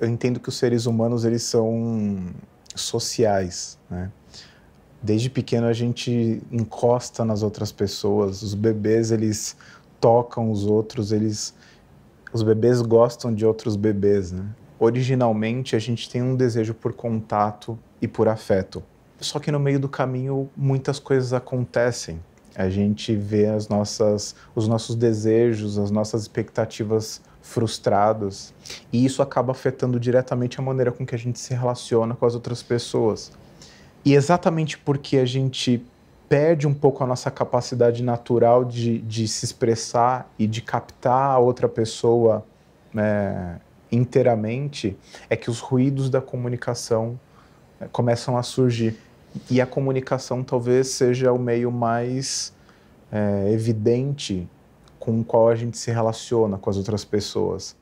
Eu entendo que os seres humanos eles são sociais, né? Desde pequeno a gente encosta nas outras pessoas. Os bebês eles tocam os outros, eles os bebês gostam de outros bebês, né? Originalmente a gente tem um desejo por contato e por afeto. Só que no meio do caminho muitas coisas acontecem. A gente vê as nossas, os nossos desejos, as nossas expectativas frustrados e isso acaba afetando diretamente a maneira com que a gente se relaciona com as outras pessoas. E exatamente porque a gente perde um pouco a nossa capacidade natural de, de se expressar e de captar a outra pessoa é, inteiramente, é que os ruídos da comunicação é, começam a surgir. E a comunicação talvez seja o meio mais é, evidente com o qual a gente se relaciona com as outras pessoas.